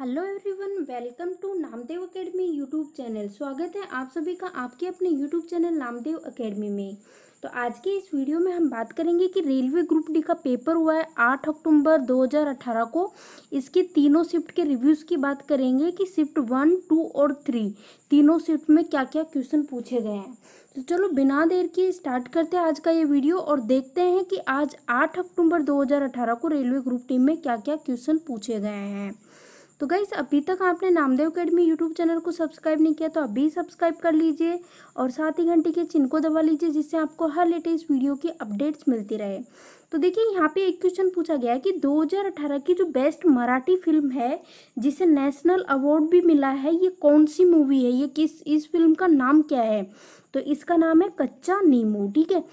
Hello everyone welcome to Namdev academy YouTube channel स्वागत है आप सभी का आपके अपने यूट्यूब चैनल नामदेव एकेडमी में तो आज के इस वीडियो में हम बात करेंगे कि रेलवे ग्रुप डी का पेपर हुआ है आठ अक्टूबर 2018 को इसके तीनों शिफ्ट के रिव्यूज़ की बात करेंगे कि शिफ्ट वन टू और थ्री तीनों शिफ्ट में क्या क्या क्वेश्चन पूछे गए हैं तो चलो बिना देर के स्टार्ट करते हैं आज का ये वीडियो और देखते हैं कि आज आठ अक्टूबर दो को रेलवे ग्रुप टीम में क्या क्या क्वेश्चन पूछे गए हैं तो गाइस अभी तक आपने नामदेव अकेडमी यूट्यूब चैनल को सब्सक्राइब नहीं किया तो अभी सब्सक्राइब कर लीजिए और साथ ही घंटे के चिन्ह को दबा लीजिए जिससे आपको हर लेटेस्ट वीडियो की अपडेट्स मिलती रहे तो देखिए यहाँ पे एक क्वेश्चन पूछा गया है कि 2018 की जो बेस्ट मराठी फिल्म है जिसे नेशनल अवार्ड भी मिला है ये कौन सी मूवी है ये किस इस फिल्म का नाम क्या है तो इसका नाम है कच्चा नीमू ठीक है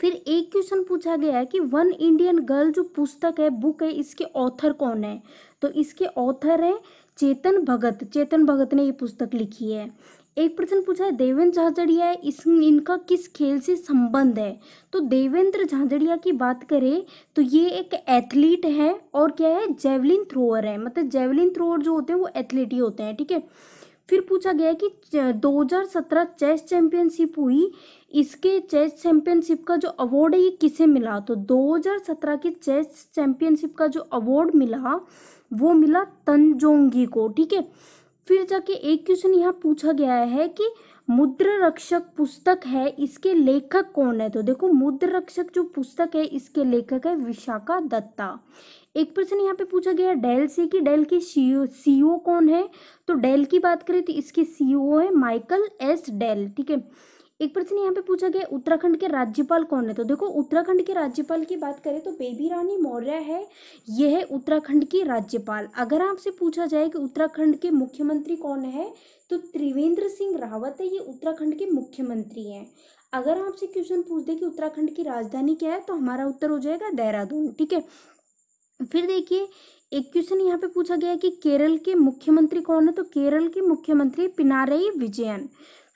फिर एक क्वेश्चन पूछा गया है कि वन इंडियन गर्ल जो पुस्तक है बुक है इसके ऑथर कौन है तो इसके ऑथर है चेतन भगत चेतन भगत ने ये पुस्तक लिखी है एक प्रश्न पूछा है देवेंद्र झाझड़िया इस इनका किस खेल से संबंध है तो देवेंद्र झाझड़िया की बात करें तो ये एक एथलीट है और क्या है जेवलिन थ्रोअर है मतलब जेवलिन थ्रोअर जो होते हैं वो एथलीट ही होते हैं ठीक है थीके? फिर पूछा गया कि 2017 चेस चैंपियनशिप हुई इसके चेस चैंपियनशिप का जो अवार्ड है ये किसे मिला तो 2017 के चेस चैंपियनशिप का जो अवार्ड मिला वो मिला तनजोंगी को ठीक है फिर जाके एक क्वेश्चन यहाँ पूछा गया है कि मुद्र रक्षक पुस्तक है इसके लेखक कौन है तो देखो मुद्र रक्षक जो पुस्तक है इसके लेखक है विशाखा दत्ता एक प्रश्न यहाँ पे पूछा गया डेल से कि डेल के सीओ सीओ कौन है तो डेल की बात करें तो इसके सीओ है माइकल एस डेल ठीक है एक प्रश्न यहाँ पे पूछा गया उत्तराखंड के राज्यपाल कौन है तो देखो उत्तराखंड के राज्यपाल की बात करें तो बेबी रानी मौर्य है यह है उत्तराखंड की राज्यपाल अगर आपसे पूछा जाए कि उत्तराखंड के मुख्यमंत्री कौन है तो त्रिवेंद्र सिंह रावत है ये उत्तराखंड के मुख्यमंत्री हैं अगर आपसे क्वेश्चन पूछ दे कि उत्तराखंड की राजधानी क्या है तो हमारा उत्तर हो जाएगा देहरादून ठीक है फिर देखिए एक क्वेश्चन यहाँ पे पूछा गया है कि केरल के मुख्यमंत्री कौन है तो केरल के मुख्यमंत्री पिनारई विजयन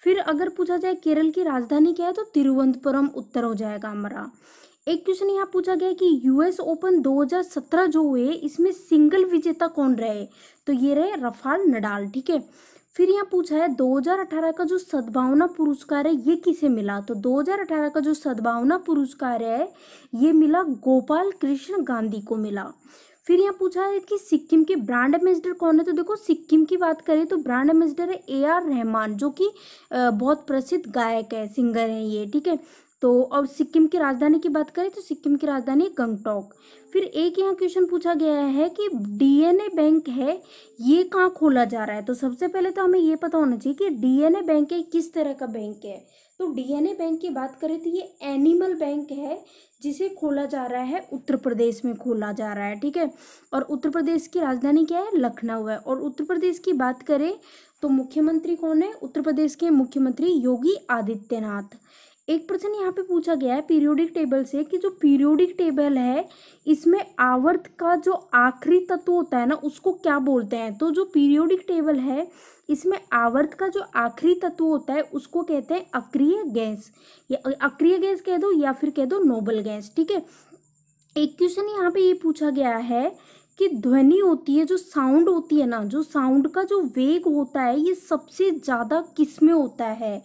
फिर अगर पूछा जाए केरल की राजधानी क्या है तो तिरुवनंतपुरम उत्तर हो जाएगा हमारा एक क्वेश्चन यहाँ पूछा गया कि यूएस ओपन 2017 जो हुए इसमें सिंगल विजेता कौन रहे तो ये रहे रफाल नडाल ठीक है फिर यहाँ पूछा है 2018 का जो सद्भावना पुरस्कार है ये किसे मिला तो 2018 का जो सद्भावना पुरस्कार है ये मिला गोपाल कृष्ण गांधी को मिला फिर यहाँ पूछा है कि सिक्किम के ब्रांड एम्बेसडर कौन है तो देखो सिक्किम की बात करें तो ब्रांड एम्बेसडर है ए आर रहमान जो कि बहुत प्रसिद्ध गायक है सिंगर हैं ये ठीक है तो और सिक्किम की राजधानी की बात करें तो सिक्किम की राजधानी गंगटोक फिर एक यहाँ क्वेश्चन पूछा गया है कि डीएनए बैंक है ये कहाँ खोला जा रहा है तो सबसे पहले तो हमें ये पता होना चाहिए कि डीएनए बैंक है किस तरह का बैंक है तो डीएनए बैंक की बात करें तो ये एनिमल बैंक है जिसे खोला जा रहा है उत्तर प्रदेश में खोला जा रहा है ठीक है और उत्तर प्रदेश की राजधानी क्या है लखनऊ है और उत्तर प्रदेश की बात करें तो मुख्यमंत्री कौन है उत्तर प्रदेश के मुख्यमंत्री योगी आदित्यनाथ एक प्रश्न यहाँ पे पूछा गया है पीरियोडिक टेबल से कि जो पीरियोडिक टेबल है इसमें आवर्त का जो आखिरी तत्व होता है ना उसको क्या बोलते हैं तो जो पीरियोडिक टेबल है इसमें आवर्त का जो आखिरी तत्व होता है उसको कहते हैं अक्रिय गैस या अक्रिय गैस कह दो या फिर कह दो नोबल गैस ठीक है एक क्वेश्चन यहाँ पे ये यह पूछा गया है कि ध्वनि होती है जो साउंड होती है ना जो साउंड का जो वेग होता है ये सबसे ज़्यादा किसमें होता है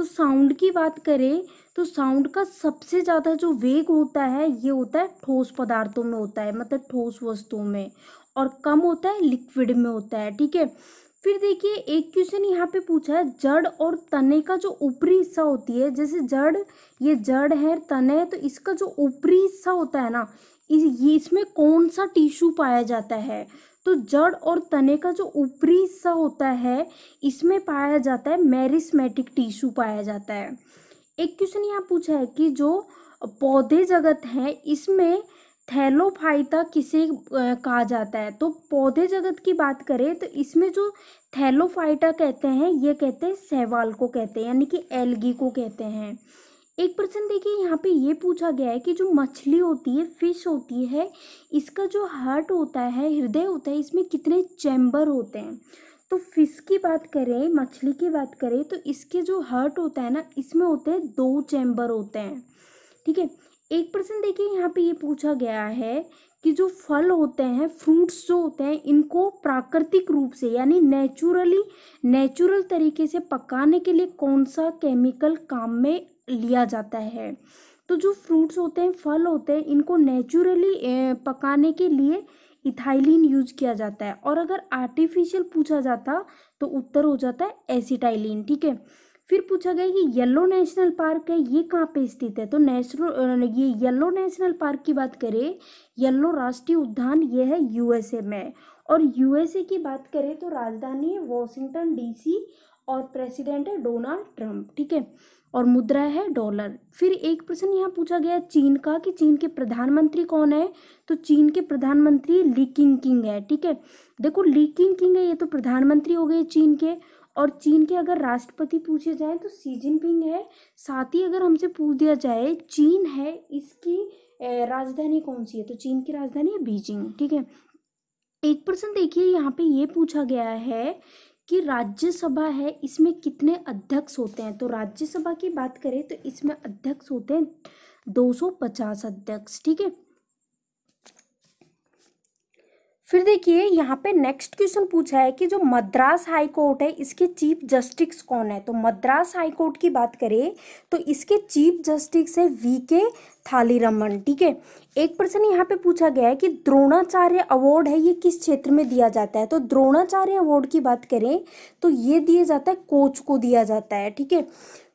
तो साउंड की बात करें तो साउंड का सबसे ज़्यादा जो वेग होता है ये होता है ठोस पदार्थों में होता है मतलब ठोस वस्तुओं में और कम होता है लिक्विड में होता है ठीक है फिर देखिए एक क्वेश्चन यहाँ पे पूछा है जड़ और तने का जो ऊपरी हिस्सा होती है जैसे जड़ ये जड़ है तने है तो इसका जो ऊपरी हिस्सा होता है ना इस ये इसमें कौन सा टिश्यू पाया जाता है तो जड़ और तने का जो ऊपरी हिस्सा होता है इसमें पाया जाता है मैरिसमेटिक टिश्यू पाया जाता है एक क्वेश्चन यहाँ पूछा है कि जो पौधे जगत है इसमें थैलोफाइटा किसे कहा जाता है तो पौधे जगत की बात करें तो इसमें जो थैलोफाइटा कहते हैं ये कहते हैं सहवाल को कहते हैं यानी कि एलगी को कहते हैं एक प्रश्न देखिए यहाँ पे ये पूछा गया है कि जो मछली होती है फिश होती है इसका जो हार्ट होता है हृदय होता है इसमें कितने चैम्बर होते हैं तो फिश की बात करें मछली की बात करें तो इसके जो हार्ट होता है ना इसमें होते हैं दो चैम्बर होते हैं ठीक है एक प्रश्न देखिए यहाँ पे ये पूछा गया है कि जो फल होते हैं फ्रूट्स जो होते हैं इनको प्राकृतिक रूप से यानी नेचुरली नेचुरल तरीके से पकाने के लिए कौन सा केमिकल काम में लिया जाता है तो जो फ्रूट्स होते हैं फल होते हैं इनको नेचुरली पकाने के लिए इथाइलिन यूज किया जाता है और अगर आर्टिफिशियल पूछा जाता तो उत्तर हो जाता है एसिटाइलिन ठीक है फिर पूछा गया कि येलो नेशनल पार्क है ये कहाँ पे स्थित है तो नेशनल ये येलो नेशनल पार्क की बात करें येलो राष्ट्रीय उद्यान ये है यूएसए में और यूएसए की बात करें तो राजधानी है वॉशिंगटन डीसी और प्रेसिडेंट है डोनाल्ड ट्रंप ठीक है और मुद्रा है डॉलर फिर एक प्रश्न यहाँ पूछा गया चीन का कि चीन के प्रधानमंत्री कौन है तो चीन के प्रधानमंत्री ली किंग किंग है ठीक है देखो ली किंग किंग है ये तो प्रधानमंत्री हो गए चीन के और चीन के अगर राष्ट्रपति पूछे जाए तो सी जिनपिंग है साथ ही अगर हमसे पूछ दिया जाए चीन है इसकी राजधानी कौन सी है तो चीन की राजधानी है बीजिंग ठीक है एक प्रश्न देखिए यहाँ पे ये पूछा गया है कि राज्यसभा है इसमें कितने अध्यक्ष होते हैं तो राज्यसभा की बात करें तो इसमें अध्यक्ष होते हैं 250 अध्यक्ष ठीक है फिर देखिए यहाँ पे नेक्स्ट क्वेश्चन पूछा है कि जो मद्रास हाई कोर्ट है इसके चीफ जस्टिस कौन है तो मद्रास हाई कोर्ट की बात करें तो इसके चीफ जस्टिस है वी के थालीरमन ठीक है एक प्रश्न यहाँ पे पूछा गया है कि द्रोणाचार्य अवार्ड है ये किस क्षेत्र में दिया जाता है तो द्रोणाचार्य अवार्ड की बात करें तो ये दिया जाता है कोच को दिया जाता है ठीक है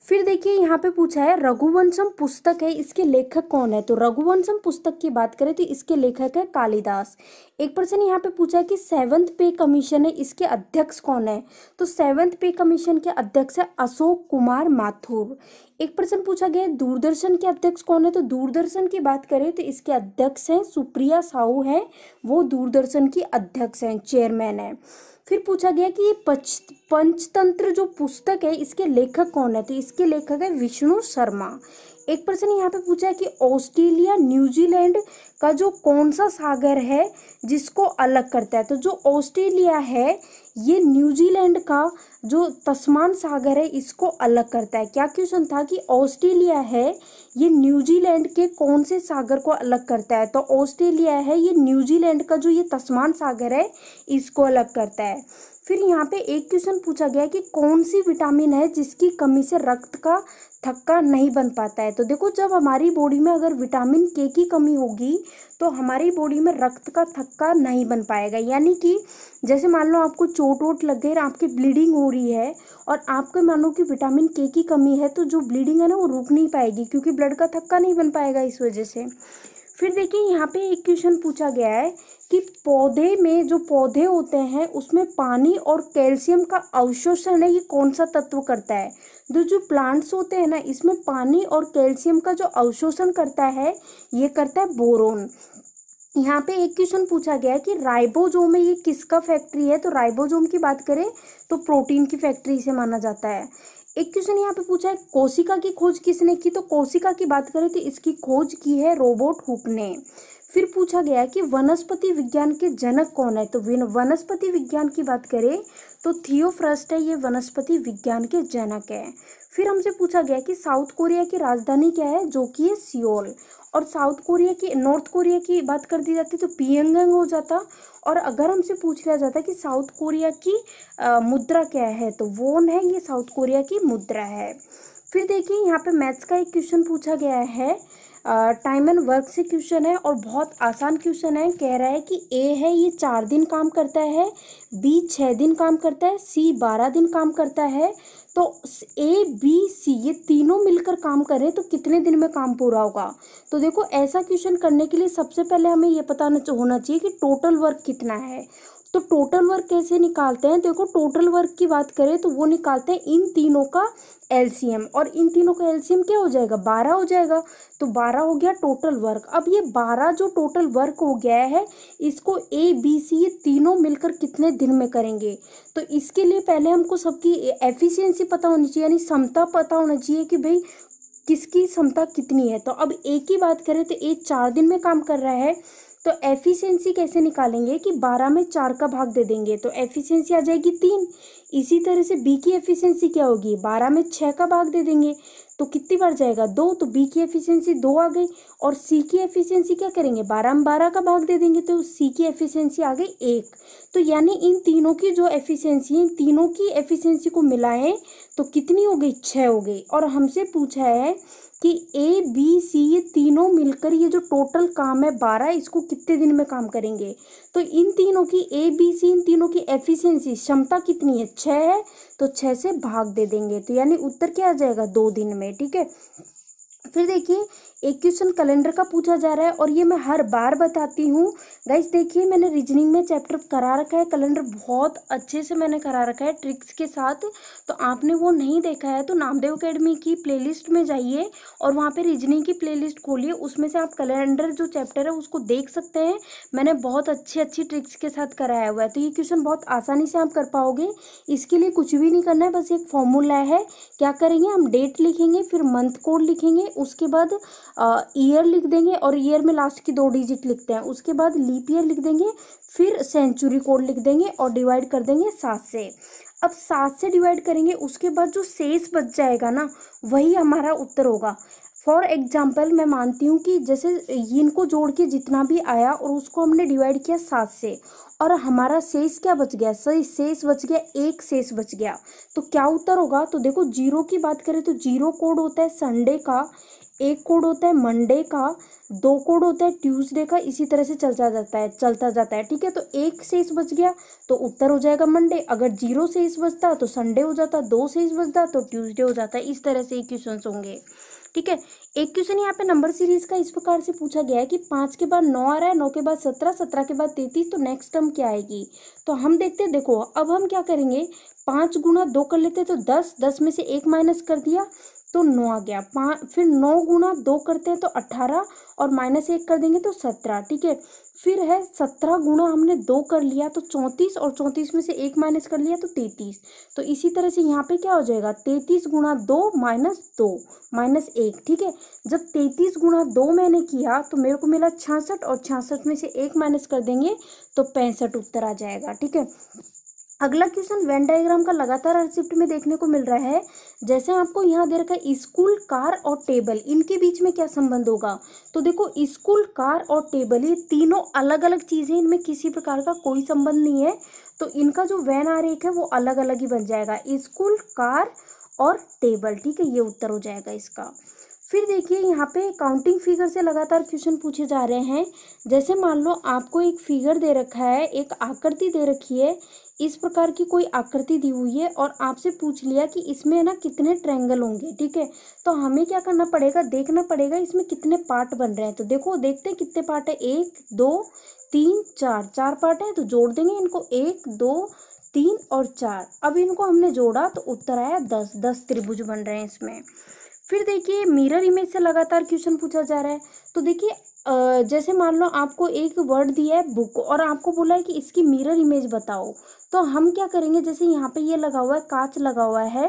फिर देखिए यहाँ पे पूछा है रघुवंशम पुस्तक है इसके लेखक कौन है तो रघुवंशम पुस्तक की बात करें तो इसके लेखक है कालिदास एक प्रश्न यहाँ पे पूछा है कि सेवंथ पे कमीशन है इसके अध्यक्ष कौन है तो सेवंथ पे कमीशन के अध्यक्ष है अशोक कुमार माथुर एक प्रश्न पूछा गया दूरदर्शन के अध्यक्ष कौन है तो दूरदर्शन की बात करें तो इसके अध्यक्ष हैं सुप्रिया साहू हैं वो दूरदर्शन की अध्यक्ष हैं चेयरमैन हैं फिर पूछा गया कि ये पंच पंचतंत्र जो पुस्तक है इसके लेखक कौन है तो इसके लेखक है विष्णु शर्मा एक प्रश्न यहाँ पे पूछा है कि ऑस्ट्रेलिया न्यूजीलैंड का जो कौन सा सागर है जिसको अलग करता है तो जो ऑस्ट्रेलिया है ये न्यूजीलैंड का जो तस्मान सागर है इसको अलग करता है क्या क्वेश्चन था कि ऑस्ट्रेलिया है ये न्यूजीलैंड के कौन से सागर को अलग करता है तो ऑस्ट्रेलिया है ये न्यूजीलैंड का जो ये तस्मान सागर है इसको अलग करता है फिर यहाँ पे एक क्वेश्चन पूछा गया है कि कौन सी विटामिन है जिसकी कमी से रक्त का थक्का नहीं बन पाता है तो देखो जब हमारी बॉडी में अगर विटामिन के की कमी होगी तो हमारी बॉडी में रक्त का थक्का नहीं बन पाएगा यानी कि जैसे मान लो आपको चोट वोट लग गई आपकी ब्लीडिंग हो रही है और आपको मानो कि विटामिन के की कमी है तो जो ब्लीडिंग है ना वो रुक नहीं पाएगी क्योंकि ब्लड का थक्का नहीं बन पाएगा इस वजह से फिर देखिए यहाँ पे एक क्वेश्चन पूछा गया है कि पौधे में जो पौधे होते हैं उसमें पानी और कैल्शियम का अवशोषण है ये कौन सा तत्व करता है तो जो जो प्लांट्स होते हैं ना इसमें पानी और कैल्शियम का जो अवशोषण करता है ये करता है बोरोन यहाँ पे एक क्वेश्चन पूछा गया है कि राइबोजोम ये किसका फैक्ट्री है तो राइबोजोम की बात करें तो प्रोटीन की फैक्ट्री से माना जाता है एक क्वेश्चन यहाँ पे पूछा है कोशिका की खोज किसने की तो कोशिका की बात करें तो इसकी खोज की है रोबोट हुक ने फिर पूछा गया कि वनस्पति विज्ञान के जनक कौन है तो वनस्पति विज्ञान की बात करें तो थियोफ्रस्ट है ये वनस्पति विज्ञान के जनक है फिर हमसे पूछा गया कि साउथ कोरिया की राजधानी क्या है जो कि है सियोल और साउथ कोरिया की नॉर्थ कोरिया की बात कर दी जाती तो पियंगंग हो जाता और अगर हमसे पूछ लिया जाता कि साउथ कोरिया की आ, मुद्रा क्या है तो वोन है ये साउथ कोरिया की मुद्रा है फिर देखिए यहाँ पे मैथ्स का एक क्वेश्चन पूछा गया है टाइम एंड वर्क से क्वेश्चन है और बहुत आसान क्वेश्चन है कह रहा है कि ए है ये चार दिन काम करता है बी छः दिन काम करता है सी बारह दिन काम करता है तो ए बी सी ये तीनों मिलकर काम करें तो कितने दिन में काम पूरा होगा तो देखो ऐसा क्वेश्चन करने के लिए सबसे पहले हमें ये पता होना चाहिए कि टोटल वर्क कितना है तो टोटल वर्क कैसे निकालते हैं देखो टोटल वर्क की बात करें तो वो निकालते हैं इन तीनों का एलसीएम और इन तीनों का एलसीएम क्या हो जाएगा बारह हो जाएगा तो बारह हो गया टोटल वर्क अब ये बारह जो टोटल वर्क हो गया है इसको ए बी सी ये तीनों मिलकर कितने दिन में करेंगे तो इसके लिए पहले हमको सबकी एफिशियंसी पता होनी चाहिए यानी क्षमता पता होना चाहिए कि भाई किसकी क्षमता कितनी है तो अब ए की बात करें तो ए चार दिन में काम कर रहा है तो एफिशिएंसी कैसे निकालेंगे कि बारह में चार का भाग दे देंगे तो एफिशिएंसी आ जाएगी तीन इसी तरह से बी की एफिशिएंसी क्या होगी बारह में छः का भाग दे देंगे तो कितनी बार जाएगा दो तो बी की एफिशिएंसी दो आ गई और सी की एफिशिएंसी क्या करेंगे बारह में बारह का भाग दे देंगे तो सी की एफिशिएंसी आ गई एक तो यानी इन तीनों की जो एफिशिएंसी है इन तीनों की एफिशिएंसी को मिलाएं तो कितनी हो गई छः हो गई और हमसे पूछा है कि ए बी सी ये तीनों मिलकर ये जो टोटल काम है बारह इसको कितने दिन में काम करेंगे तो इन तीनों की ए बी सी इन तीनों की एफिशिएंसी क्षमता कितनी है छः है तो छः से भाग दे देंगे तो यानी उत्तर क्या आ जाएगा दो दिन में में ठीक है फिर देखिए एक क्वेश्चन कैलेंडर का पूछा जा रहा है और ये मैं हर बार बताती हूँ गाइज देखिए मैंने रीजनिंग में चैप्टर करा रखा है कैलेंडर बहुत अच्छे से मैंने करा रखा है ट्रिक्स के साथ तो आपने वो नहीं देखा है तो नामदेव अकेडमी की प्लेलिस्ट में जाइए और वहाँ पर रीजनिंग की प्लेलिस्ट खोलिए उसमें से आप कैलेंडर जो चैप्टर है उसको देख सकते हैं मैंने बहुत अच्छी अच्छी ट्रिक्स के साथ कराया हुआ है तो ये क्वेश्चन बहुत आसानी से आप कर पाओगे इसके लिए कुछ भी नहीं करना है बस एक फॉर्मूला है क्या करेंगे हम डेट लिखेंगे फिर मंथ कोड लिखेंगे उसके बाद ईयर लिख देंगे और ईयर में लास्ट की दो डिजिट लिखते हैं उसके बाद लीप ईयर लिख देंगे फिर सेंचुरी कोड लिख देंगे और डिवाइड कर देंगे सात से अब सात से डिवाइड करेंगे उसके बाद जो शेष बच जाएगा ना वही हमारा उत्तर होगा फॉर एग्जाम्पल मैं मानती हूँ कि जैसे इनको जोड़ के जितना भी आया और उसको हमने डिवाइड किया सात से और हमारा शेष क्या बच गया सही शेष बच गया एक शेष बच गया तो क्या उत्तर होगा तो देखो जीरो की बात करें तो जीरो कोड होता है संडे का एक कोड होता है मंडे का दो कोड होता है ट्यूसडे का इसी तरह से चलता जाता है चलता जाता है ठीक है तो एक शेष बच गया तो उत्तर हो जाएगा मंडे अगर जीरो शेष बचता तो संडे हो जाता दो शेष बचता तो ट्यूसडे हो जाता इस तरह से क्वेश्चन होंगे ठीक है एक क्वेश्चन यहाँ पे नंबर सीरीज का इस प्रकार से पूछा गया है कि पांच के बाद नौ आ रहा है नौ के बाद सत्रह सत्रह के बाद तैतीस तो नेक्स्ट टर्म क्या आएगी तो हम देखते हैं देखो अब हम क्या करेंगे पांच गुना दो कर लेते तो दस दस में से एक माइनस कर दिया तो नौ आ गया पाँच फिर नौ गुना दो करते हैं तो अट्ठारह और माइनस एक कर देंगे तो सत्रह ठीक है फिर है सत्रह गुना हमने दो कर लिया तो चौंतीस और चौंतीस में से एक माइनस कर लिया तो तैंतीस तो इसी तरह से यहाँ पे क्या हो जाएगा तैंतीस गुना दो माइनस दो माइनस एक ठीक है जब तैंतीस गुना दो मैंने किया तो मेरे को मिला छियासठ और छियासठ में से एक माइनस कर देंगे तो पैंसठ उत्तर आ जाएगा ठीक है अगला क्वेश्चन वेन डायग्राम का लगातार रिसिप्ट में देखने को मिल रहा है जैसे आपको यहाँ दे रखा है स्कूल कार और टेबल इनके बीच में क्या संबंध होगा तो देखो स्कूल कार और टेबल ये तीनों अलग अलग चीज़ें इनमें किसी प्रकार का कोई संबंध नहीं है तो इनका जो वैन आरेख है वो अलग अलग ही बन जाएगा स्कूल कार और टेबल ठीक है ये उत्तर हो जाएगा इसका फिर देखिए यहाँ पे काउंटिंग फिगर से लगातार क्वेश्चन पूछे जा रहे हैं जैसे मान लो आपको एक फिगर दे रखा है एक आकृति दे रखी है इस प्रकार की कोई आकृति दी हुई है और आपसे पूछ लिया कि इसमें ना कितने ट्रैंगल होंगे ठीक है तो हमें क्या करना पड़ेगा देखना पड़ेगा इसमें कितने पार्ट बन रहे हैं तो देखो देखते हैं कितने पार्ट है एक दो तीन चार चार पार्ट है तो जोड़ देंगे इनको एक दो तीन और चार अब इनको हमने जोड़ा तो उत्तर आया दस दस त्रिभुज बन रहे हैं इसमें फिर देखिए मिरर इमेज से लगातार क्वेश्चन पूछा जा रहा है तो देखिए जैसे मान लो आपको एक वर्ड दिया है बुक और आपको बोला है कि इसकी मिरर इमेज बताओ तो हम क्या करेंगे जैसे यहाँ पे ये लगा हुआ है कांच लगा हुआ है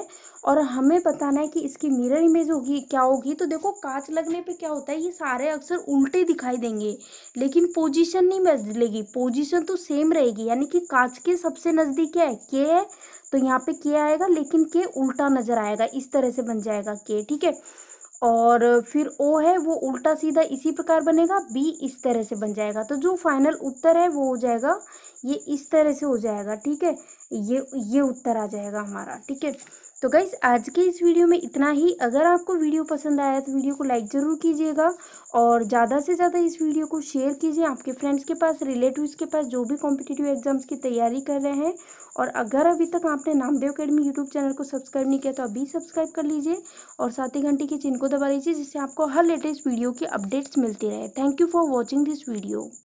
और हमें बताना है कि इसकी मिरर इमेज होगी क्या होगी तो देखो कांच लगने पे क्या होता है ये सारे अक्सर उल्टे दिखाई देंगे लेकिन पोजीशन नहीं बदलेगी पोजीशन तो सेम रहेगी यानी कि कांच के सबसे नज़दीक क्या है के है तो यहाँ पे के आएगा लेकिन के उल्टा नज़र आएगा इस तरह से बन जाएगा के ठीक है और फिर ओ है वो उल्टा सीधा इसी प्रकार बनेगा बी इस तरह से बन जाएगा तो जो फाइनल उत्तर है वो हो जाएगा ये इस तरह से हो जाएगा ठीक है ये ये उत्तर आ जाएगा हमारा ठीक है तो गाइज आज के इस वीडियो में इतना ही अगर आपको वीडियो पसंद आया तो वीडियो को लाइक ज़रूर कीजिएगा और ज़्यादा से ज़्यादा इस वीडियो को शेयर कीजिए आपके फ्रेंड्स के पास रिलेटिव्स के पास जो भी कॉम्पिटेटिव एग्जाम्स की तैयारी कर रहे हैं और अगर अभी तक आपने नामदेव अकेडमी यूट्यूब चैनल को सब्सक्राइब नहीं किया तो अभी सब्सक्राइब कर लीजिए और साथ ही घंटे के चिन्ह को दबा लीजिए जिससे आपको हर लेटेस्ट वीडियो की अपडेट्स मिलती रहे thank you for watching this video